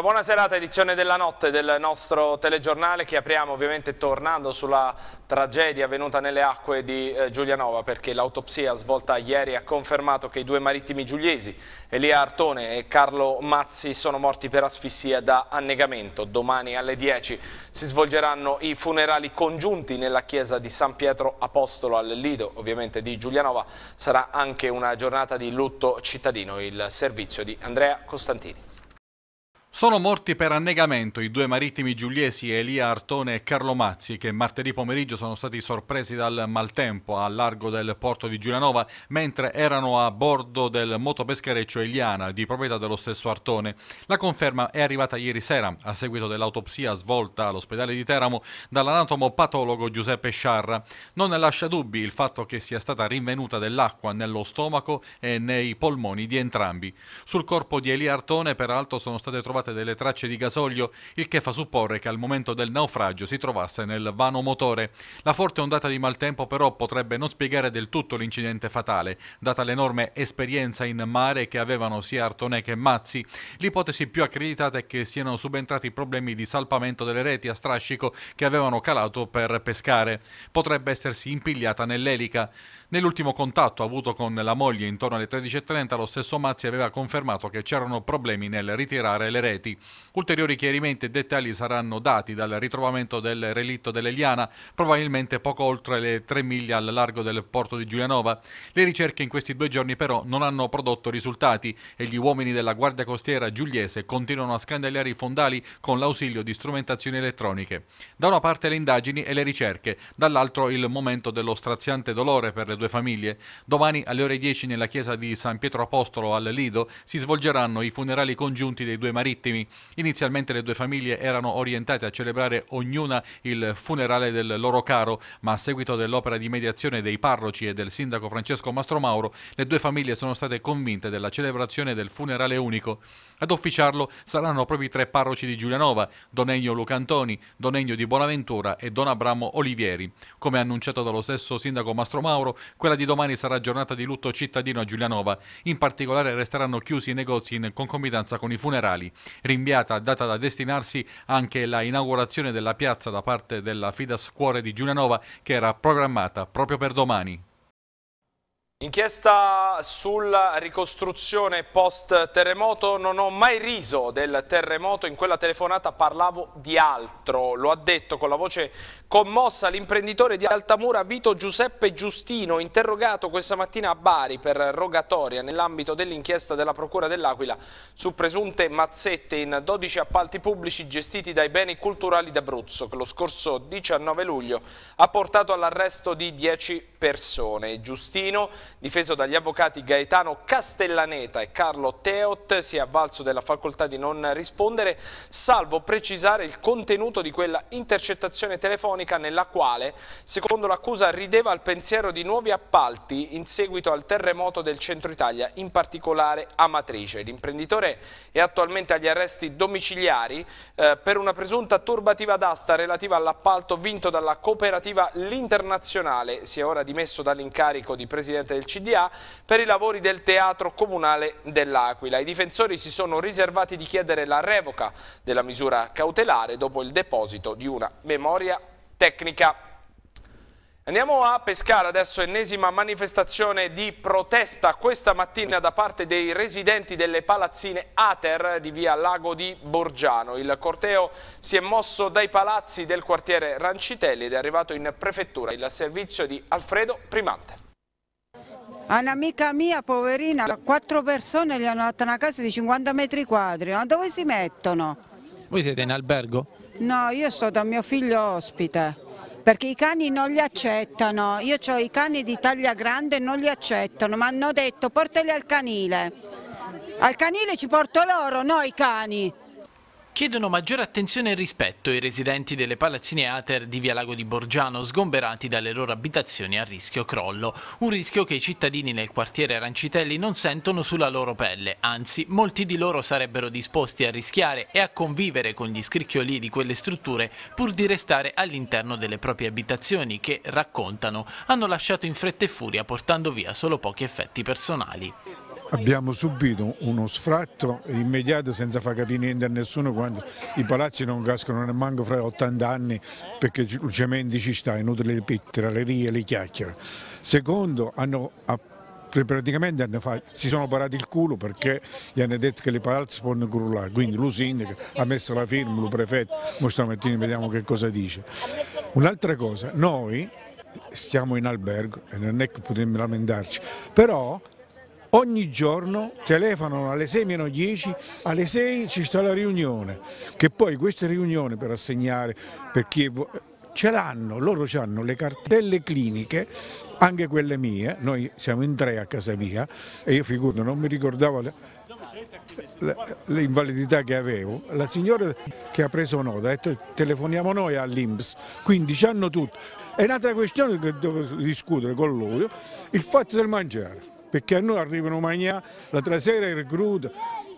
Una buona serata, edizione della notte del nostro telegiornale che apriamo ovviamente tornando sulla tragedia avvenuta nelle acque di eh, Giulianova perché l'autopsia svolta ieri ha confermato che i due marittimi giuliesi, Elia Artone e Carlo Mazzi, sono morti per asfissia da annegamento. Domani alle 10 si svolgeranno i funerali congiunti nella chiesa di San Pietro Apostolo al Lido, ovviamente di Giulianova. Sarà anche una giornata di lutto cittadino, il servizio di Andrea Costantini. Sono morti per annegamento i due marittimi giuliesi Elia Artone e Carlo Mazzi che martedì pomeriggio sono stati sorpresi dal maltempo al largo del porto di Giulianova mentre erano a bordo del motopeschereccio Eliana di proprietà dello stesso Artone. La conferma è arrivata ieri sera a seguito dell'autopsia svolta all'ospedale di Teramo dall'anatomo patologo Giuseppe Sciarra. Non ne lascia dubbi il fatto che sia stata rinvenuta dell'acqua nello stomaco e nei polmoni di entrambi. Sul corpo di Elia Artone peraltro sono state trovate lasciate delle tracce di gasolio, il che fa supporre che al momento del naufragio si trovasse nel vano motore. La forte ondata di maltempo però potrebbe non spiegare del tutto l'incidente fatale, data l'enorme esperienza in mare che avevano sia Artone che Mazzi. L'ipotesi più accreditata è che siano subentrati problemi di salpamento delle reti a strascico che avevano calato per pescare. Potrebbe essersi impigliata nell'elica. Nell'ultimo contatto avuto con la moglie intorno alle 13.30 lo stesso Mazzi aveva confermato che c'erano problemi nel ritirare le reti reti. Ulteriori chiarimenti e dettagli saranno dati dal ritrovamento del relitto dell'Eliana, probabilmente poco oltre le 3 miglia al largo del porto di Giulianova. Le ricerche in questi due giorni però non hanno prodotto risultati e gli uomini della Guardia Costiera giuliese continuano a scandagliare i fondali con l'ausilio di strumentazioni elettroniche. Da una parte le indagini e le ricerche, dall'altro il momento dello straziante dolore per le due famiglie. Domani alle ore 10 nella chiesa di San Pietro Apostolo al Lido si svolgeranno i funerali congiunti dei due mariti marittimi. Inizialmente le due famiglie erano orientate a celebrare ognuna il funerale del loro caro, ma a seguito dell'opera di mediazione dei parroci e del sindaco Francesco Mastromauro, le due famiglie sono state convinte della celebrazione del funerale unico. Ad officiarlo saranno proprio i tre parroci di Giulianova, Don Ennio Lucantoni, Don Ennio di Bonaventura e Don Abramo Olivieri. Come annunciato dallo stesso sindaco Mastromauro, quella di domani sarà giornata di lutto cittadino a Giulianova. In particolare resteranno chiusi i negozi in concomitanza con i funerali rinviata, a data da destinarsi anche la inaugurazione della piazza da parte della Fidas Cuore di Giulianova che era programmata proprio per domani. Inchiesta sulla ricostruzione post terremoto, non ho mai riso del terremoto, in quella telefonata parlavo di altro, lo ha detto con la voce commossa l'imprenditore di Altamura Vito Giuseppe Giustino, interrogato questa mattina a Bari per rogatoria nell'ambito dell'inchiesta della Procura dell'Aquila su presunte mazzette in 12 appalti pubblici gestiti dai beni culturali d'Abruzzo, che lo scorso 19 luglio ha portato all'arresto di 10 persone. Giustino difeso dagli avvocati Gaetano Castellaneta e Carlo Teot, si è avvalso della facoltà di non rispondere, salvo precisare il contenuto di quella intercettazione telefonica nella quale, secondo l'accusa, rideva al pensiero di nuovi appalti in seguito al terremoto del centro Italia, in particolare a Matrice. L'imprenditore è attualmente agli arresti domiciliari eh, per una presunta turbativa d'asta relativa all'appalto vinto dalla cooperativa L'Internazionale. Si è ora dimesso dall'incarico di presidente del del CDA per i lavori del Teatro Comunale dell'Aquila. I difensori si sono riservati di chiedere la revoca della misura cautelare dopo il deposito di una memoria tecnica. Andiamo a Pescara, adesso ennesima manifestazione di protesta questa mattina da parte dei residenti delle palazzine Ater di via Lago di Borgiano. Il corteo si è mosso dai palazzi del quartiere Rancitelli ed è arrivato in prefettura il servizio di Alfredo Primante. A un'amica mia, poverina, quattro persone gli hanno dato una casa di 50 metri quadri, ma dove si mettono? Voi siete in albergo? No, io sto da mio figlio ospite, perché i cani non li accettano, io ho i cani di taglia grande e non li accettano, mi hanno detto portali al canile, al canile ci porto loro, noi cani chiedono maggiore attenzione e rispetto i residenti delle palazzine Ater di Via Lago di Borgiano sgomberati dalle loro abitazioni a rischio crollo, un rischio che i cittadini nel quartiere Arancitelli non sentono sulla loro pelle, anzi molti di loro sarebbero disposti a rischiare e a convivere con gli scricchioli di quelle strutture pur di restare all'interno delle proprie abitazioni che, raccontano, hanno lasciato in fretta e furia portando via solo pochi effetti personali abbiamo subito uno sfratto immediato senza far capire niente a nessuno quando i palazzi non cascano nemmeno fra 80 anni perché il cemento ci sta, inutile le pitteralerie, le chiacchiere. Secondo, hanno praticamente hanno fatto, si sono parati il culo perché gli hanno detto che le palazzi possono grullare, quindi lo sindaco ha messo la firma, lo prefetto, ma stamattina vediamo che cosa dice. Un'altra cosa, noi stiamo in albergo e non è che potremmo lamentarci, però ogni giorno telefonano alle 6 meno 10, alle 6 ci sta la riunione, che poi queste riunioni per assegnare, per chi ce l'hanno, loro hanno le cartelle cliniche, anche quelle mie, noi siamo in tre a casa mia e io figuro non mi ricordavo l'invalidità che avevo, la signora che ha preso nota ha detto telefoniamo noi all'Inps, quindi ci hanno tutto. È un'altra questione che devo discutere con lui, il fatto del mangiare perché a noi arrivano magna, la trasera era cruda,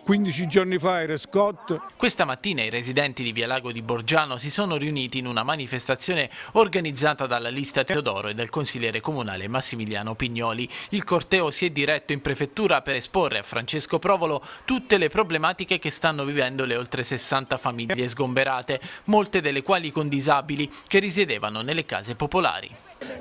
15 giorni fa era Scott. Questa mattina i residenti di Via Lago di Borgiano si sono riuniti in una manifestazione organizzata dalla lista Teodoro e dal consigliere comunale Massimiliano Pignoli. Il corteo si è diretto in prefettura per esporre a Francesco Provolo tutte le problematiche che stanno vivendo le oltre 60 famiglie sgomberate, molte delle quali con disabili, che risiedevano nelle case popolari.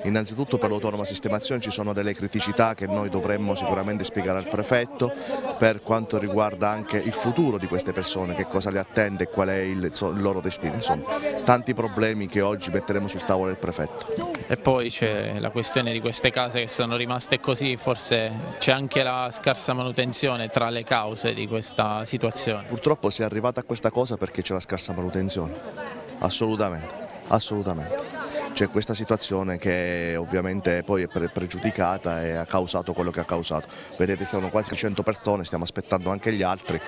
Innanzitutto per l'autonoma sistemazione ci sono delle criticità che noi dovremmo sicuramente spiegare al prefetto per quanto riguarda anche il futuro di queste persone, che cosa le attende e qual è il, loro destino. Insomma, tanti problemi che oggi metteremo sul tavolo del prefetto. E poi c'è la questione di queste case che sono rimaste così, forse c'è anche la scarsa manutenzione tra le cause di questa situazione. Purtroppo si è arrivata a questa cosa perché c'è la scarsa manutenzione, assolutamente, assolutamente c'è questa situazione che ovviamente poi è pre pregiudicata e ha causato quello che ha causato. Vedete sono quasi 100 persone, stiamo aspettando anche gli altri.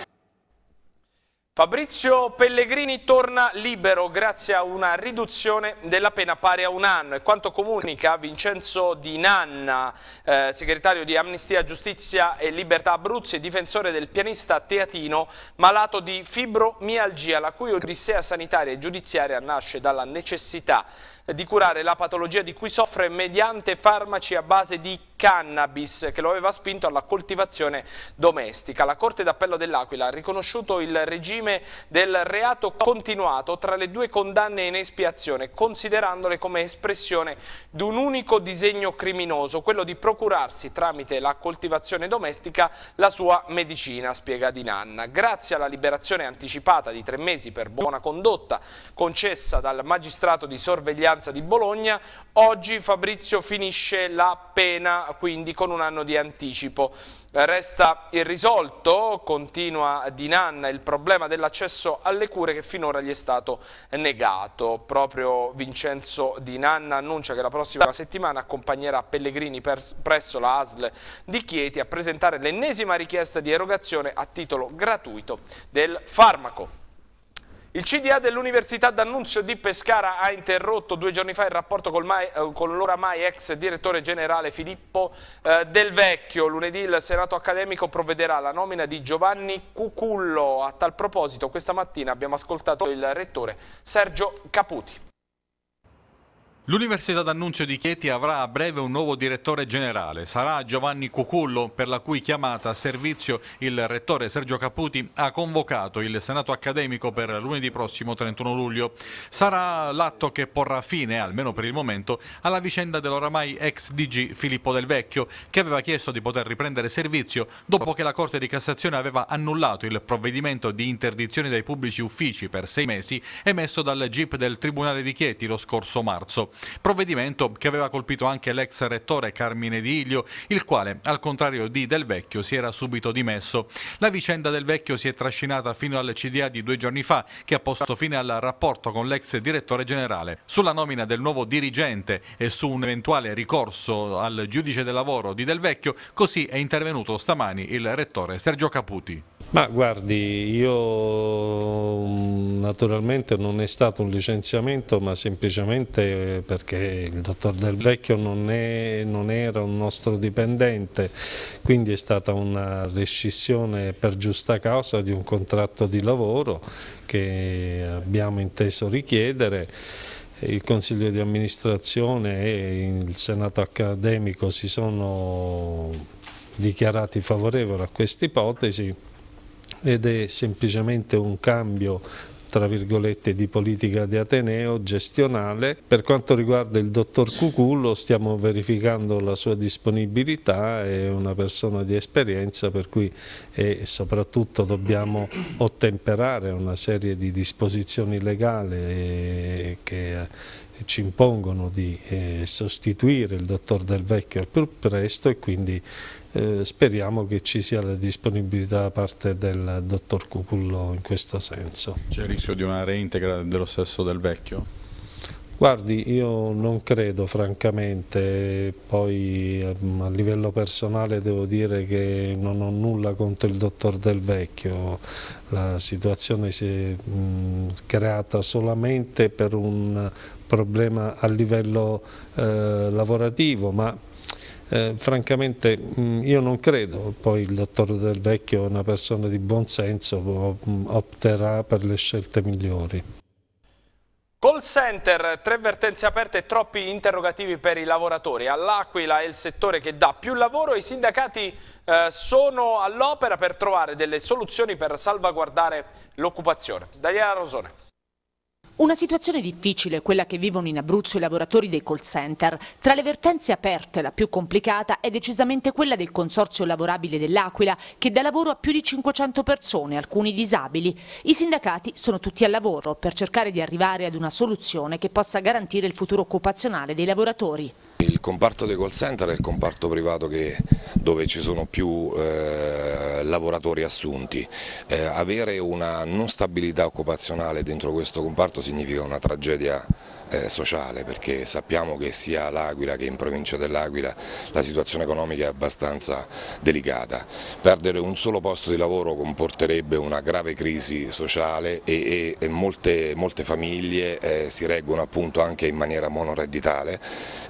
Fabrizio Pellegrini torna libero grazie a una riduzione della pena pari a un anno e quanto comunica Vincenzo Di Nanna, eh, segretario di Amnistia, Giustizia e Libertà Abruzzi e difensore del pianista teatino malato di fibromialgia la cui odissea sanitaria e giudiziaria nasce dalla necessità di curare la patologia di cui soffre mediante farmaci a base di cannabis che lo aveva spinto alla coltivazione domestica. La Corte d'Appello dell'Aquila ha riconosciuto il regime del reato continuato tra le due condanne in espiazione, considerandole come espressione di un unico disegno criminoso, quello di procurarsi tramite la coltivazione domestica la sua medicina, spiega Dinanna. Grazie alla liberazione anticipata di tre mesi per buona condotta concessa dal magistrato di sorveglianza Brianza di Bologna. Oggi Fabrizio finisce la pena, quindi con un anno di anticipo. Resta irrisolto, continua di nanna il problema dell'accesso alle cure che finora gli è stato negato. Proprio Vincenzo Di Nanna annuncia che la prossima settimana accompagnerà Pellegrini presso la ASL di Chieti a presentare l'ennesima richiesta di erogazione a titolo gratuito del farmaco. Il CDA dell'Università d'Annunzio di Pescara ha interrotto due giorni fa il rapporto eh, con l'oramai ex direttore generale Filippo eh, Del Vecchio. Lunedì il Senato accademico provvederà alla nomina di Giovanni Cucullo. A tal proposito questa mattina abbiamo ascoltato il rettore Sergio Caputi. L'Università d'Annunzio di Chieti avrà a breve un nuovo direttore generale. Sarà Giovanni Cucullo, per la cui chiamata a servizio il rettore Sergio Caputi ha convocato il Senato accademico per lunedì prossimo 31 luglio. Sarà l'atto che porrà fine, almeno per il momento, alla vicenda dell'oramai ex DG Filippo Del Vecchio, che aveva chiesto di poter riprendere servizio dopo che la Corte di Cassazione aveva annullato il provvedimento di interdizione dai pubblici uffici per sei mesi emesso dal GIP del Tribunale di Chieti lo scorso marzo provvedimento che aveva colpito anche l'ex rettore Carmine Diglio, il quale, al contrario di Del Vecchio, si era subito dimesso. La vicenda del Vecchio si è trascinata fino al CDA di due giorni fa, che ha posto fine al rapporto con l'ex direttore generale. Sulla nomina del nuovo dirigente e su un eventuale ricorso al giudice del lavoro di Del Vecchio, così è intervenuto stamani il rettore Sergio Caputi. Ma guardi, io mm, naturalmente non è stato un licenziamento, ma semplicemente perché il dottor Del Vecchio non, è, non era un nostro dipendente, quindi è stata una rescissione per giusta causa di un contratto di lavoro che abbiamo inteso richiedere il Consiglio di amministrazione e il Senato accademico si sono dichiarati favorevoli a questa ipotesi ed è semplicemente un cambio tra virgolette di politica di Ateneo gestionale. Per quanto riguarda il dottor Cucullo stiamo verificando la sua disponibilità, è una persona di esperienza per cui e soprattutto dobbiamo ottemperare una serie di disposizioni legali eh, che eh, ci impongono di eh, sostituire il dottor Del Vecchio al più presto e quindi eh, speriamo che ci sia la disponibilità da parte del dottor Cucullo in questo senso. C'è il rischio di una reintegra dello stesso del vecchio? Guardi, io non credo francamente, poi ehm, a livello personale devo dire che non ho nulla contro il dottor Del Vecchio, la situazione si è mh, creata solamente per un problema a livello eh, lavorativo, ma eh, francamente mh, mm, io non credo, poi il dottor Del Vecchio è una persona di buon senso, mm, opterà per le scelte migliori. Call center, tre vertenze aperte e troppi interrogativi per i lavoratori. All'Aquila è il settore che dà più lavoro, i sindacati eh, sono all'opera per trovare delle soluzioni per salvaguardare l'occupazione. Daniela Rosone. Una situazione difficile, quella che vivono in Abruzzo i lavoratori dei call center. Tra le vertenze aperte, la più complicata è decisamente quella del Consorzio Lavorabile dell'Aquila, che dà lavoro a più di 500 persone, alcuni disabili. I sindacati sono tutti al lavoro per cercare di arrivare ad una soluzione che possa garantire il futuro occupazionale dei lavoratori. Il comparto dei call center è il comparto privato che, dove ci sono più eh, lavoratori assunti. Eh, avere una non stabilità occupazionale dentro questo comparto significa una tragedia eh, sociale perché sappiamo che sia all'Aquila che in provincia dell'Aquila la situazione economica è abbastanza delicata. Perdere un solo posto di lavoro comporterebbe una grave crisi sociale e, e, e molte, molte, famiglie eh, si reggono appunto anche in maniera monoredditale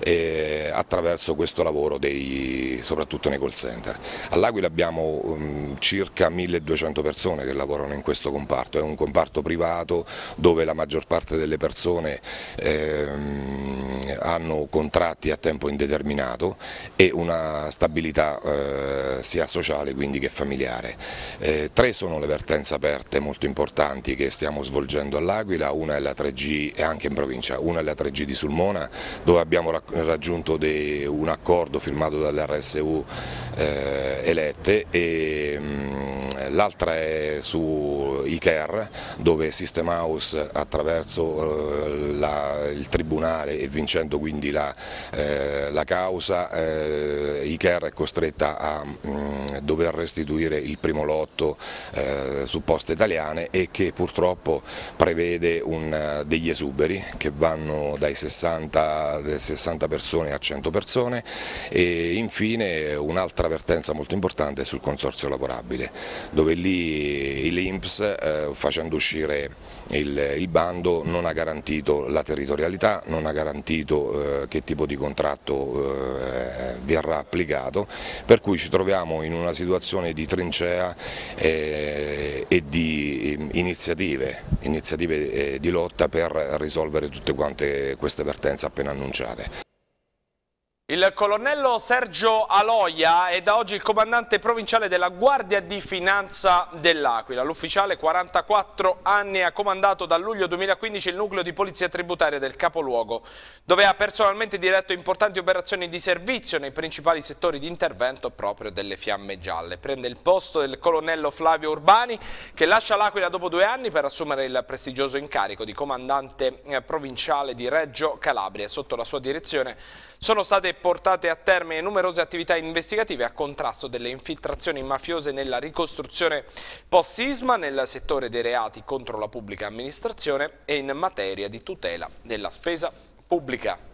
eh, attraverso questo lavoro dei, soprattutto nei call center. All'Aquila abbiamo um, circa 1200 persone che lavorano in questo comparto, è un comparto privato dove la maggior parte delle persone eh, ehm, hanno contratti a tempo indeterminato e una stabilità eh, sia sociale quindi che familiare. Eh, tre sono le vertenze aperte molto importanti che stiamo svolgendo all'Aquila, una è la 3G e anche in provincia, una è la 3G di Sulmona dove abbiamo raggiunto dei, un accordo firmato dall'RSU eh, elette e mm, l'altra è su ICARE dove System House attraverso eh, la eh, il Tribunale e vincendo quindi la, eh, la causa, eh, Iker è costretta a mh, mm, dover restituire il primo lotto eh, su poste italiane e che purtroppo prevede un, eh, degli esuberi che vanno dai 60, 60 persone a 100 persone e infine un'altra vertenza molto importante sul consorzio lavorabile dove lì l'Inps eh, facendo uscire il, il bando non ha garantito la territoria territorialità, non ha garantito eh, che tipo di contratto eh, verrà applicato, per cui ci troviamo in una situazione di trincea eh, e di ehm, iniziative, iniziative eh, di lotta per risolvere tutte quante queste vertenze appena annunciate. Il colonnello Sergio Aloia è da oggi il comandante provinciale della Guardia di Finanza dell'Aquila. L'ufficiale 44 anni ha comandato dal luglio 2015 il nucleo di polizia tributaria del capoluogo, dove ha personalmente diretto importanti operazioni di servizio nei principali settori di intervento proprio delle fiamme gialle. Prende il posto del colonnello Flavio Urbani che lascia l'Aquila dopo due anni per assumere il prestigioso incarico di comandante eh, provinciale di Reggio Calabria. Sotto la sua direzione sono state portate a termine numerose attività investigative a contrasto delle infiltrazioni mafiose nella ricostruzione post-sisma, nel settore dei reati contro la pubblica amministrazione e in materia di tutela della spesa pubblica.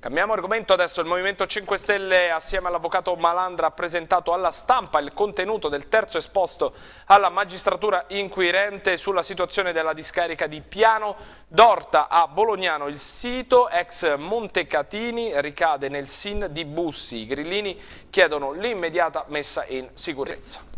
Cambiamo argomento adesso, il Movimento 5 Stelle assieme all'avvocato Malandra ha presentato alla stampa il contenuto del terzo esposto alla magistratura inquirente sulla situazione della discarica di Piano d'Orta a Bolognano. Il sito ex Montecatini ricade nel SIN di Bussi. I grillini chiedono l'immediata messa in sicurezza.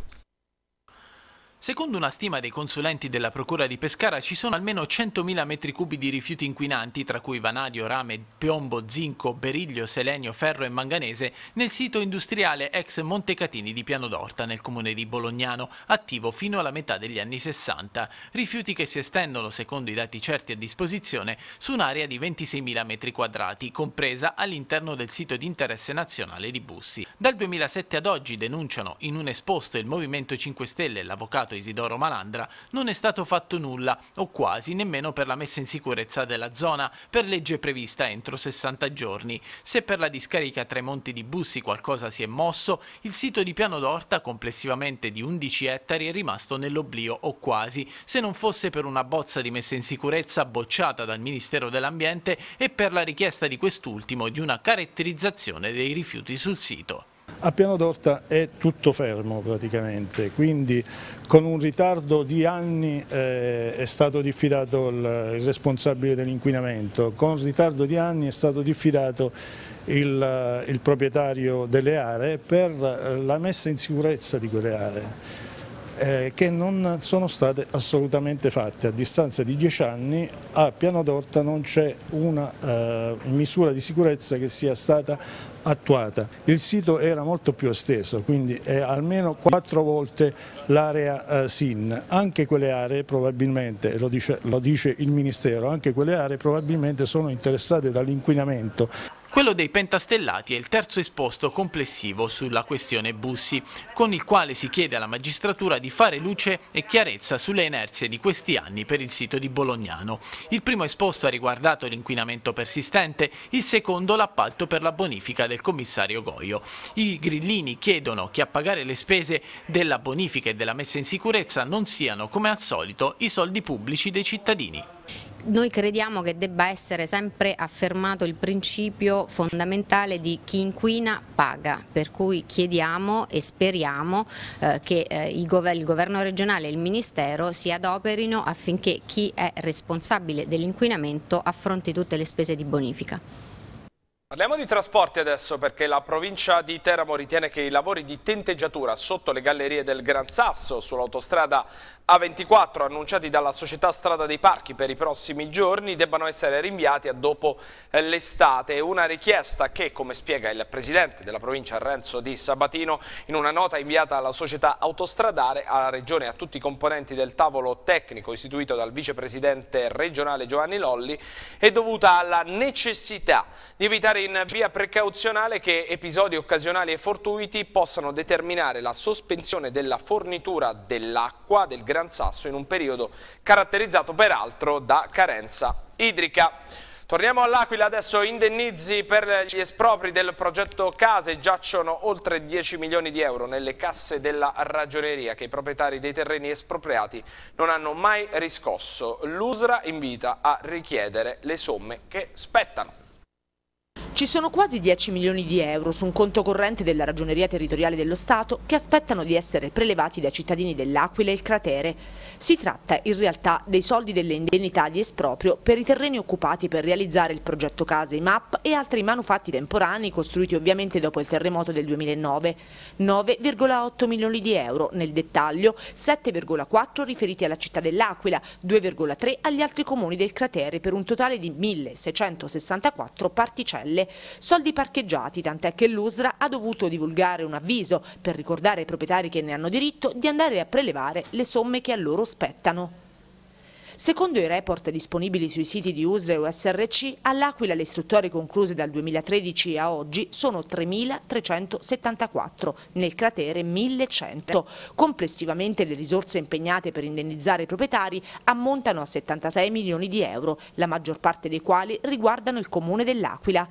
Secondo una stima dei consulenti della Procura di Pescara ci sono almeno 100.000 metri cubi di rifiuti inquinanti, tra cui vanadio, rame, piombo, zinco, beriglio, selenio, ferro e manganese, nel sito industriale ex Montecatini di Piano d'Orta, nel comune di Bolognano, attivo fino alla metà degli anni 60. Rifiuti che si estendono, secondo i dati certi a disposizione, su un'area di 26.000 metri quadrati, compresa all'interno del sito di interesse nazionale di Bussi. Dal 2007 ad oggi denunciano in un esposto il Movimento 5 Stelle e l'avvocato impiegato Isidoro Malandra, non è stato fatto nulla, o quasi, nemmeno per la messa in sicurezza della zona, per legge prevista entro 60 giorni. Se per la discarica Tremonti di Bussi qualcosa si è mosso, il sito di Piano d'Orta, complessivamente di 11 ettari, è rimasto nell'oblio o quasi, se non fosse per una bozza di messa in sicurezza bocciata dal Ministero dell'Ambiente e per la richiesta di quest'ultimo di una caratterizzazione dei rifiuti sul sito. A Piano d'Orta è tutto fermo praticamente, quindi con un ritardo di anni eh, è stato diffidato il, il responsabile dell'inquinamento, con un ritardo di anni è stato diffidato il, il proprietario delle aree per la messa in sicurezza di quelle aree eh, che non sono state assolutamente fatte. A distanza di dieci anni a Piano d'Orta non c'è una eh, misura di sicurezza che sia stata attuata. Il sito era molto più esteso, quindi è almeno quattro volte l'area eh, SIN. Anche quelle aree probabilmente, lo dice, lo dice il Ministero, anche quelle aree probabilmente sono interessate dall'inquinamento. Quello dei pentastellati è il terzo esposto complessivo sulla questione Bussi, con il quale si chiede alla magistratura di fare luce e chiarezza sulle inerzie di questi anni per il sito di Bolognano. Il primo esposto ha riguardato l'inquinamento persistente, il secondo l'appalto per la bonifica del commissario Goio. I grillini chiedono che a pagare le spese della bonifica e della messa in sicurezza non siano, come al solito, i soldi pubblici dei cittadini noi crediamo che debba essere sempre affermato il principio fondamentale di chi inquina paga, per cui chiediamo e speriamo eh, che eh, il, governo regionale e il Ministero si adoperino affinché chi è responsabile dell'inquinamento affronti tutte le spese di bonifica. Parliamo di trasporti adesso perché la provincia di Teramo ritiene che i lavori di tenteggiatura sotto le gallerie del Gran Sasso sull'autostrada A24 annunciati dalla società Strada dei Parchi per i prossimi giorni debbano essere rinviati a dopo eh, l'estate. Una richiesta che, come spiega il presidente della provincia Renzo Di Sabatino, in una nota inviata alla società autostradare, alla regione e a tutti i componenti del tavolo tecnico istituito dal vicepresidente regionale Giovanni Lolli, è dovuta alla necessità di evitare evitare in via precauzionale che episodi occasionali e fortuiti possano determinare la sospensione della fornitura dell'acqua del Gran Sasso in un periodo caratterizzato peraltro da carenza idrica. Torniamo all'Aquila, adesso indennizi per gli espropri del progetto Case, giacciono oltre 10 milioni di euro nelle casse della ragioneria che i proprietari dei terreni espropriati non hanno mai riscosso. L'USRA invita a richiedere le somme che spettano. Ci sono quasi 10 milioni di euro su un conto corrente della Ragioneria Territoriale dello Stato che aspettano di essere prelevati dai cittadini dell'Aquila e il cratere. Si tratta in realtà dei soldi delle indennità di esproprio per i terreni occupati per realizzare il progetto Case Map e altri manufatti temporanei costruiti ovviamente dopo il terremoto del 2009. 9,8 milioni di euro nel dettaglio, 7,4 riferiti alla città dell'Aquila, 2,3 agli altri comuni del cratere per un totale di 1.664 particelle Soldi parcheggiati, tant'è che l'Usra ha dovuto divulgare un avviso per ricordare ai proprietari che ne hanno diritto di andare a prelevare le somme che a loro spettano. Secondo i report disponibili sui siti di USRE e USRC, all'Aquila le istruttorie concluse dal 2013 a oggi sono 3.374, nel cratere 1.100. Complessivamente le risorse impegnate per indennizzare i proprietari ammontano a 76 milioni di euro, la maggior parte dei quali riguardano il comune dell'Aquila.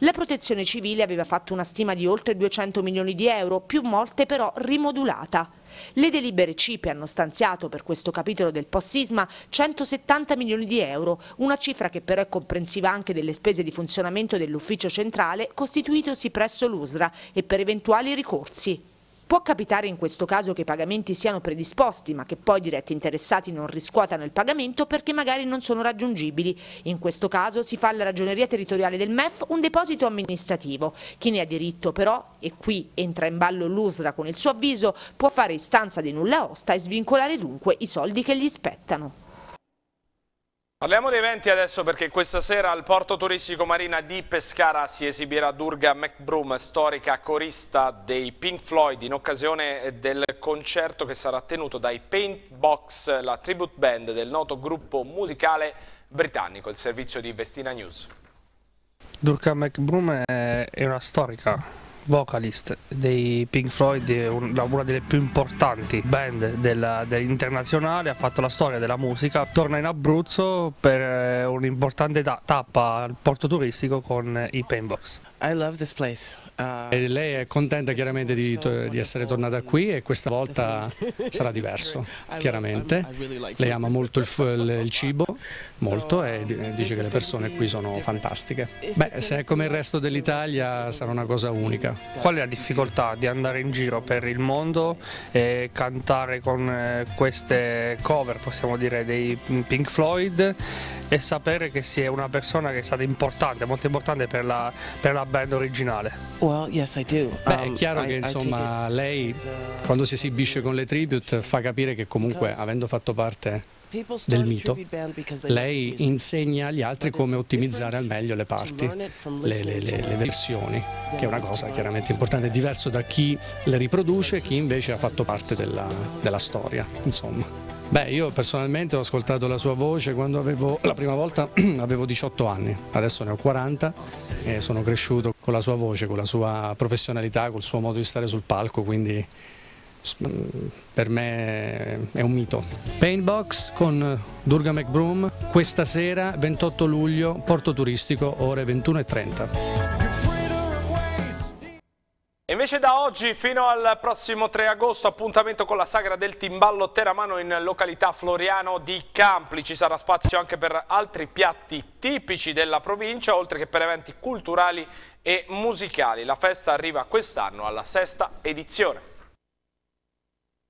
La protezione civile aveva fatto una stima di oltre 200 milioni di euro, più volte però rimodulata. Le delibere CIPE hanno stanziato per questo capitolo del post-sisma 170 milioni di euro, una cifra che però è comprensiva anche delle spese di funzionamento dell'ufficio centrale costituitosi presso l'USRA e per eventuali ricorsi. Può capitare in questo caso che i pagamenti siano predisposti ma che poi i diretti interessati non riscuotano il pagamento perché magari non sono raggiungibili. In questo caso si fa alla ragioneria territoriale del MEF un deposito amministrativo. Chi ne ha diritto però, e qui entra in ballo l'USRA con il suo avviso, può fare istanza di nulla osta e svincolare dunque i soldi che gli spettano. Parliamo di eventi adesso perché questa sera al porto turistico Marina di Pescara si esibirà Durga McBroom, storica corista dei Pink Floyd in occasione del concerto che sarà tenuto dai Paint Box, la tribute band del noto gruppo musicale britannico, il servizio di Vestina News. Durga McBroom è una storica vocalist dei Pink Floyd, una delle più importanti band della, dell'internazionale, ha fatto la storia della musica, torna in Abruzzo per eh, un'importante tappa al porto turistico con eh, i Painbox. I love this place. Ah, e lei è contenta chiaramente di, di, essere tornata qui e questa volta sarà diverso, chiaramente. Lei ama molto il, il, il, cibo, molto, e um, dice che le persone qui sono fantastiche. Beh, se è come il resto dell'Italia sarà una cosa unica. Qual è la difficoltà di andare in giro per il mondo e cantare con eh, queste cover, possiamo dire, dei Pink Floyd e sapere che si è una persona che è stata importante, molto importante per la, per la band originale? Well, yes, Beh, è um, chiaro um, che insomma, lei quando si esibisce con le tribute fa capire che comunque avendo fatto parte del mito, lei insegna agli altri come ottimizzare al meglio le parti, le, le, le, le versioni, che è una cosa chiaramente importante, diverso da chi le riproduce e chi invece ha fatto parte della, della storia, insomma. Beh, io personalmente ho ascoltato la sua voce quando avevo, la prima volta avevo 18 anni, adesso ne ho 40 e sono cresciuto con la sua voce, con la sua professionalità, col suo modo di stare sul palco, quindi mm, per me è un mito. Painbox con Durga McBroom questa sera 28 luglio, porto turistico, ore 21.30. E invece da oggi fino al prossimo 3 agosto appuntamento con la sagra del timballo Teramano in località Floriano di Campli. Ci sarà spazio anche per altri piatti tipici della provincia oltre che per eventi culturali e musicali. La festa arriva quest'anno alla sesta edizione.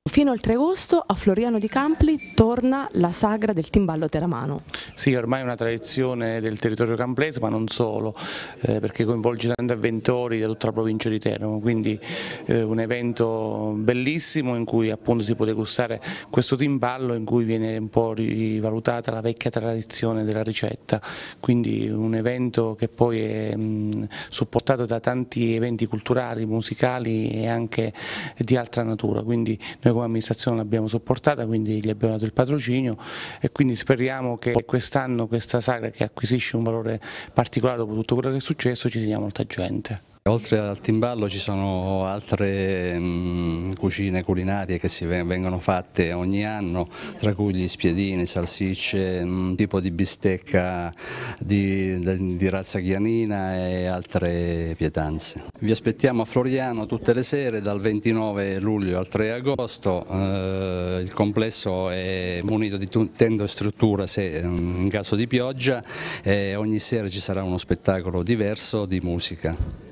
Fino al 3 agosto a Floriano di Campli torna la sagra del timballo teramano. Sì, ormai è una tradizione del territorio camplese, ma non solo, eh, perché coinvolge tanti avventori da tutta la provincia di Teramo, quindi eh, un evento bellissimo in cui appunto si può degustare questo timballo in cui viene un po' rivalutata la vecchia tradizione della ricetta, quindi un evento che poi è mh, mm, supportato da tanti eventi culturali, musicali e anche di altra natura, quindi noi come amministrazione l'abbiamo supportata, quindi gli abbiamo dato il patrocinio e quindi speriamo che quest'anno questa sagra che acquisisce un valore particolare dopo tutto quello che è successo ci sia molta gente. Oltre al timballo ci sono altre mh, mm, cucine culinarie che si vengono fatte ogni anno, tra cui gli spiedini, salsicce, un mm, tipo di bistecca di, di razza ghianina e altre pietanze. Vi aspettiamo a Floriano tutte le sere dal 29 luglio al 3 agosto, eh, il complesso è munito di tendo e struttura se, mm, in caso di pioggia e ogni sera ci sarà uno spettacolo diverso di musica.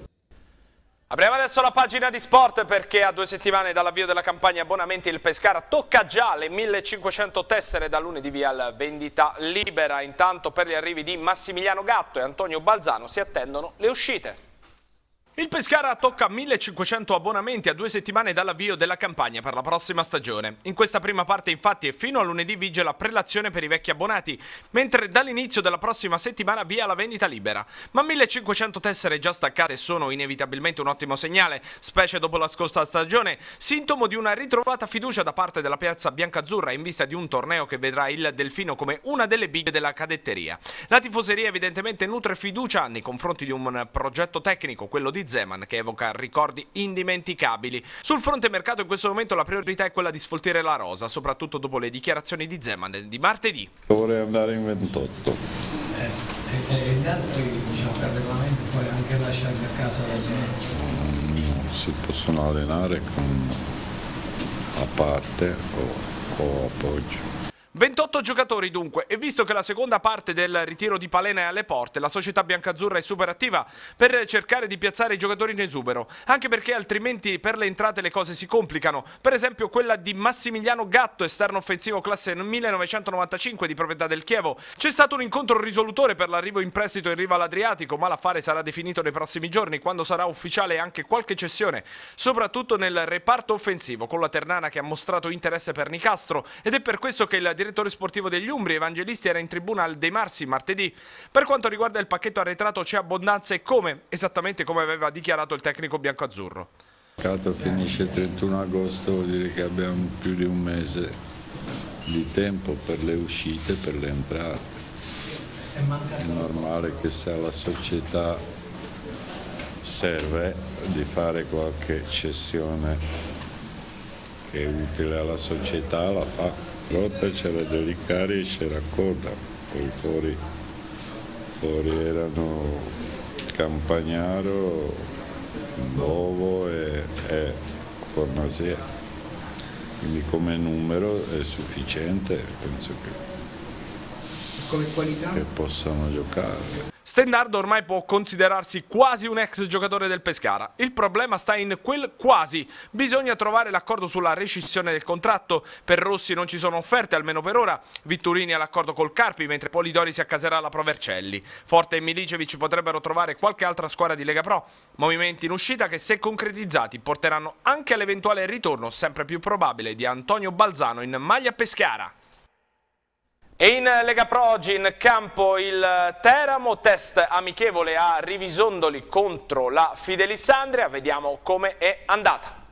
Apriamo adesso la pagina di sport perché a due settimane dall'avvio della campagna abbonamenti il Pescara tocca già le 1500 tessere da lunedì via la vendita libera. Intanto per gli arrivi di Massimiliano Gatto e Antonio Balzano si attendono le uscite. Il Pescara tocca 1500 abbonamenti a due settimane dall'avvio della campagna per la prossima stagione. In questa prima parte infatti e fino a lunedì vige la prelazione per i vecchi abbonati, mentre dall'inizio della prossima settimana via la vendita libera. Ma 1500 tessere già staccate sono inevitabilmente un ottimo segnale, specie dopo la scorsa stagione, sintomo di una ritrovata fiducia da parte della piazza biancazzurra in vista di un torneo che vedrà il Delfino come una delle big della cadetteria. La tifoseria evidentemente nutre fiducia nei confronti di un progetto tecnico, quello di Zeman che evoca ricordi indimenticabili. Sul fronte mercato in questo momento la priorità è quella di sfoltire la rosa, soprattutto dopo le dichiarazioni di Zeman di martedì. Vorrei andare in 28. Eh, e, eh, e gli altri diciamo, che regolamento puoi anche lasciare a casa la gente? Si possono allenare con... a parte o, o appoggio. 28 giocatori dunque e visto che la seconda parte del ritiro di Palena è alle porte, la società biancazzurra è super attiva per cercare di piazzare i giocatori in esubero, anche perché altrimenti per le entrate le cose si complicano, per esempio quella di Massimiliano Gatto, esterno offensivo classe 1995 di proprietà del Chievo. C'è stato un incontro risolutore per l'arrivo in prestito in riva all'Adriatico, ma l'affare sarà definito nei prossimi giorni quando sarà ufficiale anche qualche cessione, soprattutto nel reparto offensivo, con la Ternana che ha mostrato interesse per Nicastro ed è per questo che il direttore direttore sportivo degli Umbri, Evangelisti, era in tribuna al De Marsi martedì. Per quanto riguarda il pacchetto arretrato c'è abbondanza e come, esattamente come aveva dichiarato il tecnico biancoazzurro. mercato finisce il 31 agosto, vuol dire che abbiamo più di un mese di tempo per le uscite, per le entrate. È normale che se alla società serve di fare qualche cessione che è utile alla società la fa. Rotta c'era Delicari e c'era Coda, poi fuori, fuori erano Campagnaro, Bovo e, e Fornasia. Quindi come numero è sufficiente, penso che, che possano giocare. Stendardo ormai può considerarsi quasi un ex giocatore del Pescara. Il problema sta in quel quasi. Bisogna trovare l'accordo sulla rescissione del contratto. Per Rossi non ci sono offerte, almeno per ora. Vitturini ha l'accordo col Carpi, mentre Polidori si accaserà alla Provercelli. Forte e Milicevic potrebbero trovare qualche altra squadra di Lega Pro. Movimenti in uscita che, se concretizzati, porteranno anche all'eventuale ritorno sempre più probabile di Antonio Balzano in maglia Pescara. E in eh, Lega Pro oggi in campo il eh, Teramo, test amichevole a Rivisondoli contro la Fidelissandria, vediamo come è andata.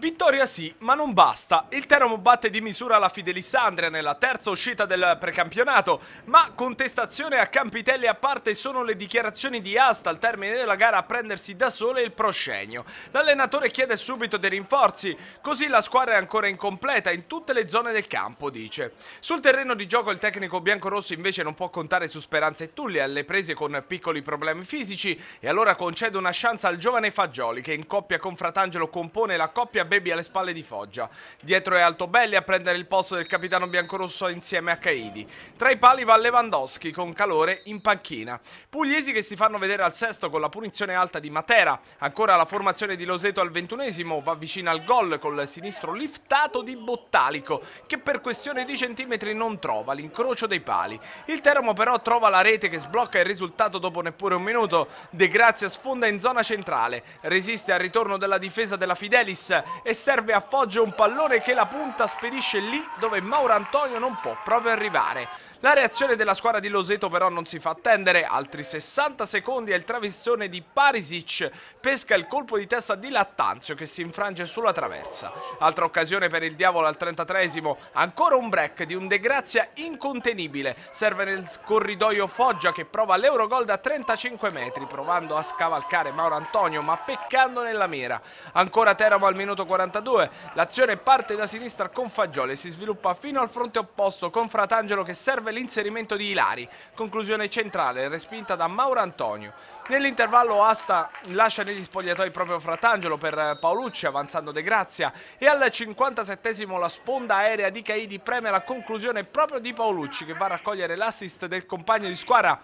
Vittoria sì, ma non basta. Il Teramo batte di misura la Fidelissandria nella terza uscita del precampionato, ma contestazione a Campitelli a parte sono le dichiarazioni di Asta al termine della gara a prendersi da sole il proscenio. L'allenatore chiede subito dei rinforzi, così la squadra è ancora incompleta in tutte le zone del campo, dice. Sul terreno di gioco il tecnico biancorosso invece non può contare su Speranza e Tulli alle prese con piccoli problemi fisici e allora concede una chance al giovane Fagioli che in coppia con Fratangelo compone la coppia Baby alle spalle di Foggia. Dietro è Altobelli a prendere il posto del capitano biancorosso insieme a Caidi. Tra i pali va Lewandowski con calore in panchina. Pugliesi che si fanno vedere al sesto con la punizione alta di Matera. Ancora la formazione di Loseto al ventunesimo va vicino al gol col sinistro liftato di Bottalico che per questione di centimetri non trova l'incrocio dei pali. Il Teramo però trova la rete che sblocca il risultato dopo neppure un minuto. De Grazia sfonda in zona centrale, resiste al ritorno della difesa della Fidelis e serve a Foggia un pallone che la punta spedisce lì dove Mauro Antonio non può proprio arrivare. La reazione della squadra di Loseto però non si fa attendere, altri 60 secondi e il travessone di Parisic pesca il colpo di testa di Lattanzio che si infrange sulla traversa. Altra occasione per il diavolo al 33esimo, ancora un break di un De Grazia incontenibile, serve nel corridoio Foggia che prova l'Eurogol da 35 metri provando a scavalcare Mauro Antonio ma peccando nella mira. Ancora Teramo al minuto 42, l'azione parte da sinistra con Fagioli, e si sviluppa fino al fronte opposto con Fratangelo che serve serve l'inserimento di Ilari, conclusione centrale respinta da Mauro Antonio. Nell'intervallo Asta lascia negli spogliatoi proprio Fratangelo per Paolucci avanzando De Grazia e al 57 la sponda aerea di Caidi preme la conclusione proprio di Paolucci che va a raccogliere l'assist del compagno di squadra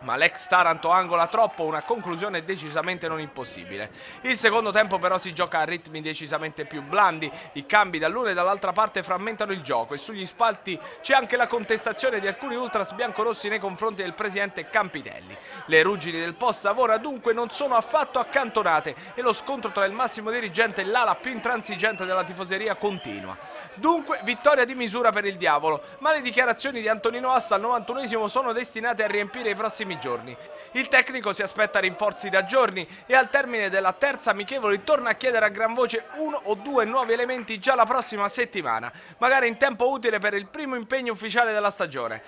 ma l'ex Taranto angola troppo, una conclusione decisamente non impossibile. Il secondo tempo però si gioca a ritmi decisamente più blandi, i cambi dall'una e dall'altra parte frammentano il gioco e sugli spalti c'è anche la contestazione di alcuni ultras biancorossi nei confronti del presidente Campitelli. Le ruggini del post Savona dunque non sono affatto accantonate e lo scontro tra il massimo dirigente e l'ala più intransigente della tifoseria continua. Dunque vittoria di misura per il diavolo, ma le dichiarazioni di Antonino Asta al 91 sono destinate a riempire i prossimi prossimi giorni. Il tecnico si aspetta rinforzi da giorni e al termine della terza amichevole torna a chiedere a gran voce uno o due nuovi elementi già la prossima settimana, magari in tempo utile per il primo impegno ufficiale della stagione.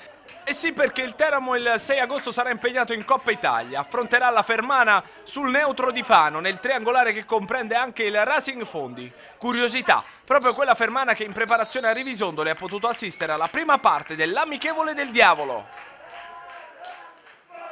E sì perché il Teramo il 6 agosto sarà impegnato in Coppa Italia, affronterà la Fermana sul neutro di Fano nel triangolare che comprende anche il Racing Fondi. Curiosità, proprio quella Fermana che in preparazione a Rivisondole ha potuto assistere alla prima parte dell'amichevole del diavolo.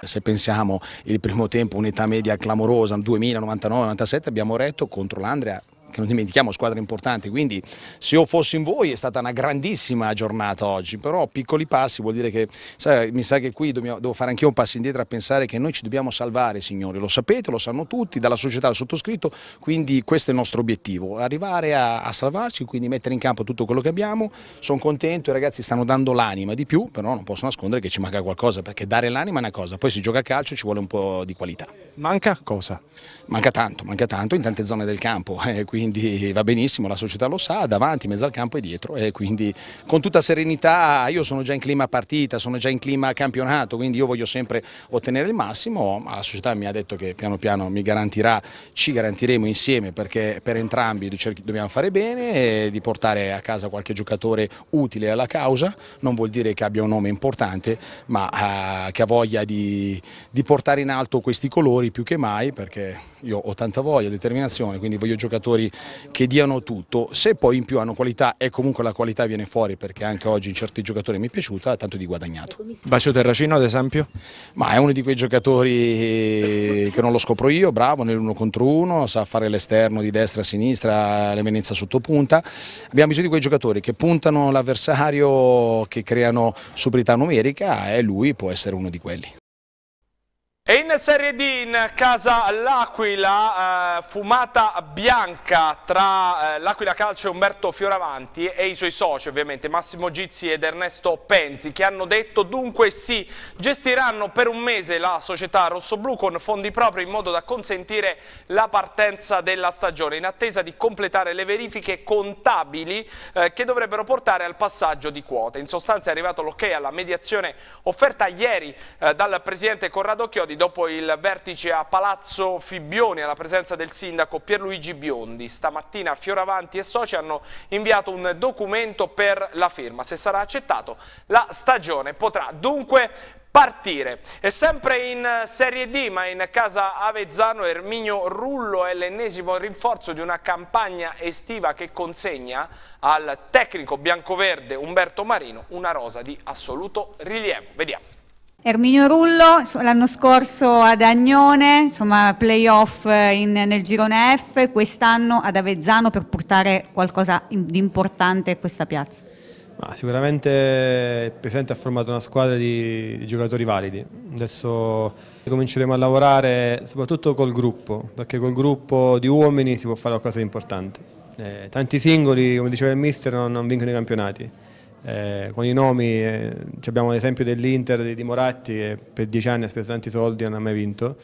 Se pensiamo il primo tempo unità media clamorosa, 2099-97 abbiamo retto contro l'Andrea che non dimentichiamo squadre importanti, quindi se io fossi in voi è stata una grandissima giornata oggi, però piccoli passi vuol dire che sai, mi sa che qui dobbiamo, devo fare anche io un passo indietro a pensare che noi ci dobbiamo salvare signori, lo sapete, lo sanno tutti, dalla società al sottoscritto, quindi questo è il nostro obiettivo, arrivare a, a salvarci, quindi mettere in campo tutto quello che abbiamo, sono contento, i ragazzi stanno dando l'anima di più, però non posso nascondere che ci manca qualcosa, perché dare l'anima è una cosa, poi si gioca a calcio ci vuole un po' di qualità. Manca cosa? Manca tanto, manca tanto in tante zone del campo, eh, quindi quindi va benissimo, la società lo sa, davanti, in mezzo al campo e dietro e quindi con tutta serenità io sono già in clima partita, sono già in clima campionato, quindi io voglio sempre ottenere il massimo, ma la società mi ha detto che piano piano mi garantirà, ci garantiremo insieme perché per entrambi dobbiamo fare bene e di portare a casa qualche giocatore utile alla causa, non vuol dire che abbia un nome importante, ma eh, che ha voglia di, di portare in alto questi colori più che mai perché io ho tanta voglia, determinazione, quindi voglio giocatori che diano tutto, se poi in più hanno qualità e comunque la qualità viene fuori perché anche oggi in certi giocatori mi è piaciuta, tanto di guadagnato. Bacio Terracino ad esempio? Ma è uno di quei giocatori eh, che non lo scopro io, bravo nell'uno contro uno, sa fare l'esterno di destra a sinistra, l'eminenza sotto punta, abbiamo bisogno di quei giocatori che puntano l'avversario, che creano superiorità numerica e lui può essere uno di quelli. E in Serie D in casa l'Aquila, eh, fumata bianca tra eh, l'Aquila Calcio e Umberto Fioravanti e i suoi soci ovviamente Massimo Gizzi ed Ernesto Penzi che hanno detto dunque sì, gestiranno per un mese la società rossoblu con fondi propri in modo da consentire la partenza della stagione in attesa di completare le verifiche contabili eh, che dovrebbero portare al passaggio di quote. In sostanza è arrivato l'ok alla mediazione offerta ieri eh, dal presidente Corrado Chiodi dopo il vertice a Palazzo Fibbioni alla presenza del sindaco Pierluigi Biondi. Stamattina Fioravanti e Soci hanno inviato un documento per la firma. Se sarà accettato la stagione potrà dunque partire. E sempre in Serie D, ma in casa Avezzano, Erminio Rullo è l'ennesimo rinforzo di una campagna estiva che consegna al tecnico biancoverde Umberto Marino una rosa di assoluto rilievo. Vediamo. Erminio Rullo, l'anno scorso ad Agnone, insomma playoff eh, in, nel girone F, quest'anno ad Avezzano per portare qualcosa di importante a questa piazza. Ma sicuramente il Presidente ha formato una squadra di, di, giocatori validi, adesso cominceremo a lavorare soprattutto col gruppo, perché col gruppo di uomini si può fare qualcosa di importante. Eh, tanti singoli, come diceva il mister, non, non vincono i campionati eh, con i nomi, eh, abbiamo l'esempio dell'Inter di Moratti che per dieci anni ha speso tanti soldi e non ha mai vinto,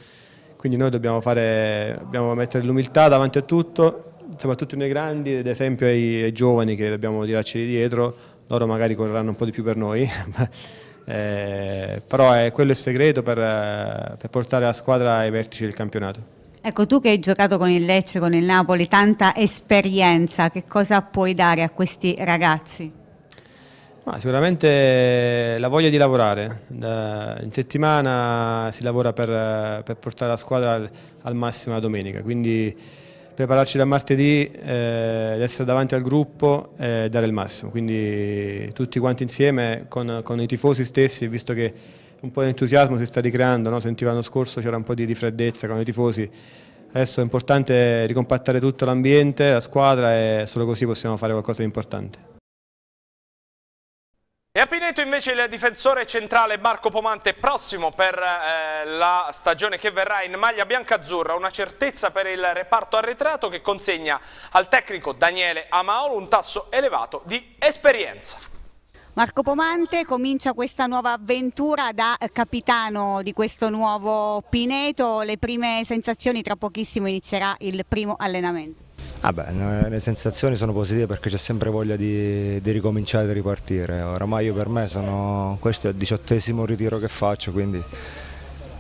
quindi noi dobbiamo, fare, dobbiamo mettere l'umiltà davanti a tutto, soprattutto nei grandi ed esempio ai, ai giovani che dobbiamo tirarci di dietro, loro magari correranno un po' di più per noi, eh, però eh, è quello il segreto per, eh, per portare la squadra ai vertici del campionato. Ecco, tu che hai giocato con il Lecce, con il Napoli, tanta esperienza, che cosa puoi dare a questi ragazzi? Ma sicuramente la voglia di lavorare, in settimana si lavora per, per portare la squadra al, al, massimo la domenica, quindi prepararci da martedì, eh, essere davanti al gruppo e eh, dare il massimo, quindi tutti quanti insieme con, con, i tifosi stessi, visto che un po' di entusiasmo si sta ricreando, no? sentivo l'anno scorso c'era un po' di, di freddezza con i tifosi, adesso è importante ricompattare tutto l'ambiente, la squadra e solo così possiamo fare qualcosa di importante. E a Pineto invece il difensore centrale Marco Pomante prossimo per eh, la stagione che verrà in maglia bianca-azzurra, una certezza per il reparto arretrato che consegna al tecnico Daniele Amaolo un tasso elevato di esperienza. Marco Pomante comincia questa nuova avventura da capitano di questo nuovo Pineto, le prime sensazioni tra pochissimo inizierà il primo allenamento. Ah beh, eh, le sensazioni sono positive perché c'è sempre voglia di, di ricominciare e di ripartire. Oramai io per me sono, questo è il diciottesimo ritiro che faccio, quindi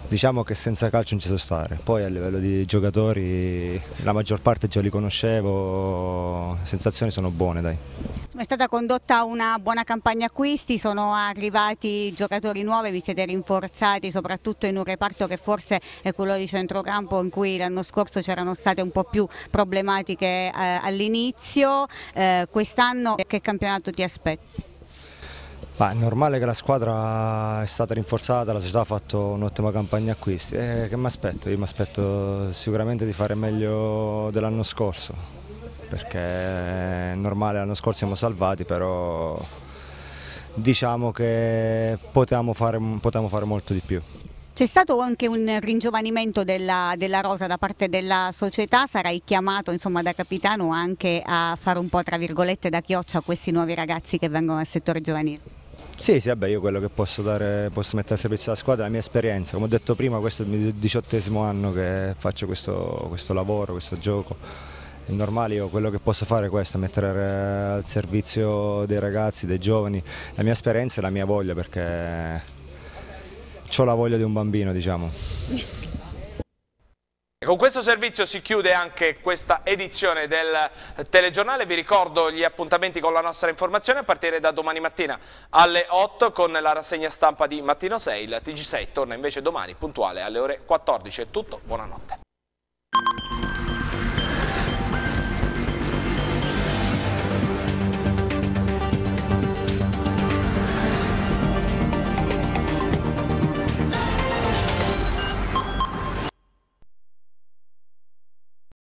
Diciamo che senza calcio non ci so stare, poi a livello di giocatori la maggior parte già li conoscevo, le sensazioni sono buone dai. È stata condotta una buona campagna acquisti, sono arrivati giocatori nuovi, vi siete rinforzati soprattutto in un reparto che forse è quello di centrocampo in cui l'anno scorso c'erano state un po' più problematiche eh, all'inizio, eh, quest'anno che campionato ti aspetti? Beh, è normale che la squadra è stata rinforzata, la società ha fatto un'ottima campagna acquisti. Eh, che mi aspetto? Io mi aspetto sicuramente di fare meglio dell'anno scorso, perché è normale, l'anno scorso siamo salvati, però diciamo che potevamo fare, potevamo fare molto di più. C'è stato anche un ringiovanimento della, della, rosa da parte della società, sarai chiamato insomma, da capitano anche a fare un po' tra virgolette da chioccia a questi nuovi ragazzi che vengono al settore giovanile. Sì, sì, vabbè, io quello che posso dare, posso mettere a servizio della squadra è la mia esperienza. Come ho detto prima, questo è il mio diciottesimo anno che faccio questo, questo lavoro, questo gioco. È normale, io quello che posso fare è questo, mettere eh, al servizio dei ragazzi, dei giovani, la mia esperienza e la mia voglia, perché ho la voglia di un bambino, diciamo. E con questo servizio si chiude anche questa edizione del telegiornale, vi ricordo gli appuntamenti con la nostra informazione a partire da domani mattina alle 8 con la rassegna stampa di Mattino 6, il TG6 torna invece domani puntuale alle ore 14, è tutto, buonanotte.